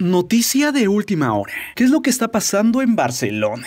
Noticia de última hora. ¿Qué es lo que está pasando en Barcelona?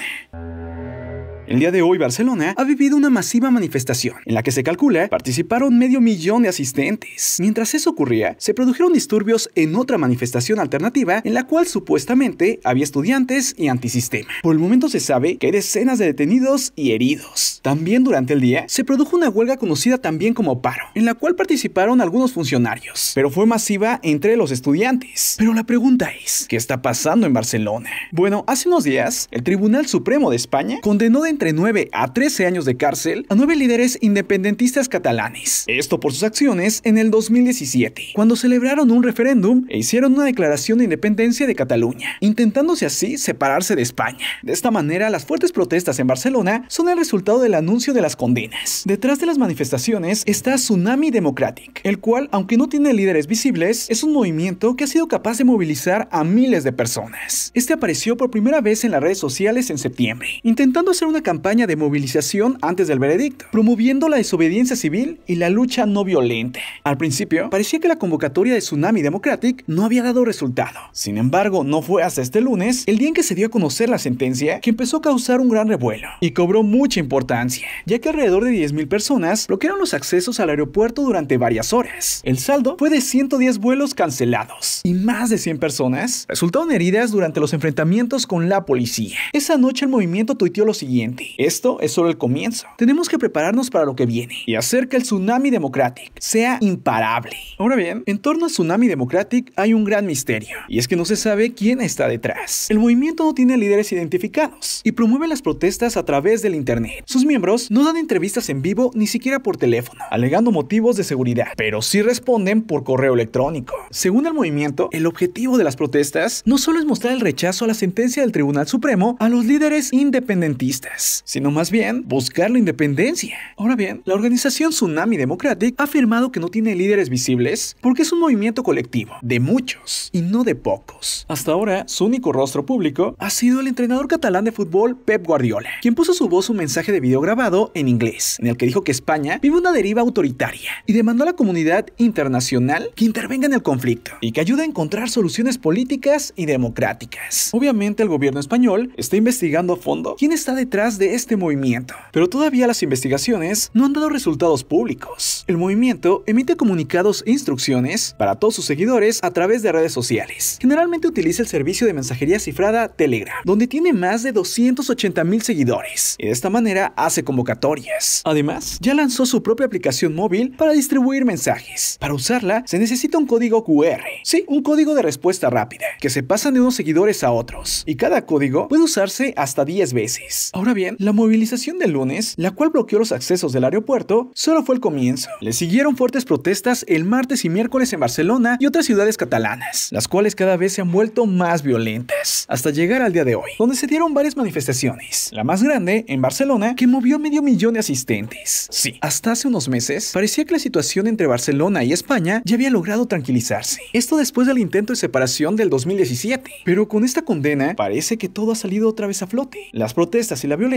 El día de hoy Barcelona ha vivido una masiva manifestación en la que se calcula participaron medio millón de asistentes. Mientras eso ocurría, se produjeron disturbios en otra manifestación alternativa en la cual supuestamente había estudiantes y antisistema. Por el momento se sabe que hay decenas de detenidos y heridos. También durante el día se produjo una huelga conocida también como paro, en la cual participaron algunos funcionarios, pero fue masiva entre los estudiantes. Pero la pregunta es, ¿qué está pasando en Barcelona? Bueno, hace unos días, el Tribunal Supremo de España condenó de 9 a 13 años de cárcel a nueve líderes independentistas catalanes. Esto por sus acciones en el 2017, cuando celebraron un referéndum e hicieron una declaración de independencia de Cataluña, intentándose así separarse de España. De esta manera, las fuertes protestas en Barcelona son el resultado del anuncio de las condenas. Detrás de las manifestaciones está Tsunami Democratic, el cual, aunque no tiene líderes visibles, es un movimiento que ha sido capaz de movilizar a miles de personas. Este apareció por primera vez en las redes sociales en septiembre, intentando hacer una campaña de movilización antes del veredicto, promoviendo la desobediencia civil y la lucha no violenta. Al principio, parecía que la convocatoria de Tsunami Democratic no había dado resultado. Sin embargo, no fue hasta este lunes, el día en que se dio a conocer la sentencia, que empezó a causar un gran revuelo y cobró mucha importancia, ya que alrededor de 10.000 personas bloquearon los accesos al aeropuerto durante varias horas. El saldo fue de 110 vuelos cancelados y más de 100 personas resultaron heridas durante los enfrentamientos con la policía. Esa noche el movimiento tuiteó lo siguiente. Esto es solo el comienzo. Tenemos que prepararnos para lo que viene y hacer que el tsunami democrático sea imparable. Ahora bien, en torno al tsunami democrático hay un gran misterio y es que no se sabe quién está detrás. El movimiento no tiene líderes identificados y promueve las protestas a través del internet. Sus miembros no dan entrevistas en vivo ni siquiera por teléfono, alegando motivos de seguridad, pero sí responden por correo electrónico. Según el movimiento, el objetivo de las protestas no solo es mostrar el rechazo a la sentencia del Tribunal Supremo a los líderes independentistas, sino más bien buscar la independencia. Ahora bien, la organización Tsunami Democratic ha afirmado que no tiene líderes visibles porque es un movimiento colectivo, de muchos y no de pocos. Hasta ahora, su único rostro público ha sido el entrenador catalán de fútbol Pep Guardiola, quien puso su voz un mensaje de video grabado en inglés, en el que dijo que España vive una deriva autoritaria y demandó a la comunidad internacional que intervenga en el conflicto y que ayude a encontrar soluciones políticas y democráticas. Obviamente el gobierno español está investigando a fondo quién está detrás de este movimiento, pero todavía las investigaciones no han dado resultados públicos. El movimiento emite comunicados e instrucciones para todos sus seguidores a través de redes sociales. Generalmente utiliza el servicio de mensajería cifrada Telegram, donde tiene más de 280 mil seguidores, y de esta manera hace convocatorias. Además, ya lanzó su propia aplicación móvil para distribuir mensajes. Para usarla, se necesita un código QR, sí, un código de respuesta rápida, que se pasan de unos seguidores a otros, y cada código puede usarse hasta 10 veces. Ahora bien, la movilización del lunes, la cual bloqueó los accesos del aeropuerto, solo fue el comienzo. Le siguieron fuertes protestas el martes y miércoles en Barcelona y otras ciudades catalanas, las cuales cada vez se han vuelto más violentas, hasta llegar al día de hoy, donde se dieron varias manifestaciones, la más grande en Barcelona que movió medio millón de asistentes. Sí, hasta hace unos meses parecía que la situación entre Barcelona y España ya había logrado tranquilizarse. Esto después del intento de separación del 2017. Pero con esta condena parece que todo ha salido otra vez a flote. Las protestas y la violencia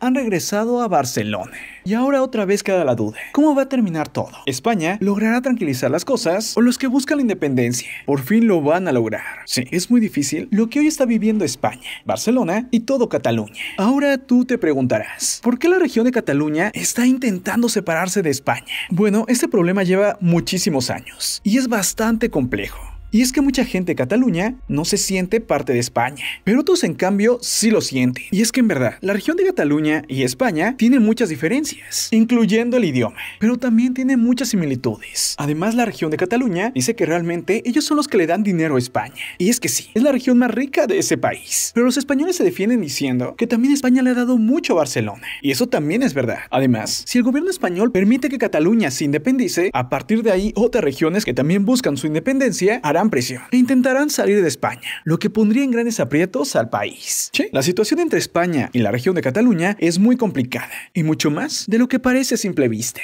han regresado a Barcelona. Y ahora otra vez queda la duda. ¿Cómo va a terminar todo? ¿España logrará tranquilizar las cosas o los que buscan la independencia? Por fin lo van a lograr. Sí, es muy difícil lo que hoy está viviendo España, Barcelona y todo Cataluña. Ahora tú te preguntarás, ¿por qué la región de Cataluña está intentando separarse de España? Bueno, este problema lleva muchísimos años y es bastante complejo. Y es que mucha gente de Cataluña no se siente parte de España, pero otros en cambio sí lo sienten. Y es que en verdad, la región de Cataluña y España tienen muchas diferencias, incluyendo el idioma, pero también tienen muchas similitudes. Además, la región de Cataluña dice que realmente ellos son los que le dan dinero a España. Y es que sí, es la región más rica de ese país. Pero los españoles se defienden diciendo que también España le ha dado mucho a Barcelona. Y eso también es verdad. Además, si el gobierno español permite que Cataluña se independice, a partir de ahí otras regiones que también buscan su independencia harán prisión e intentarán salir de España, lo que pondría en grandes aprietos al país. la situación entre España y la región de Cataluña es muy complicada y mucho más de lo que parece a simple vista.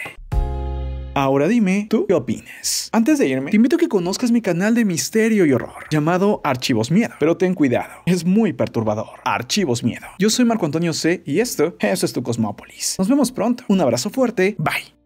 Ahora dime, ¿tú qué opinas? Antes de irme, te invito a que conozcas mi canal de misterio y horror, llamado Archivos Miedo. Pero ten cuidado, es muy perturbador. Archivos Miedo. Yo soy Marco Antonio C. y esto, eso es tu Cosmópolis. Nos vemos pronto. Un abrazo fuerte. Bye.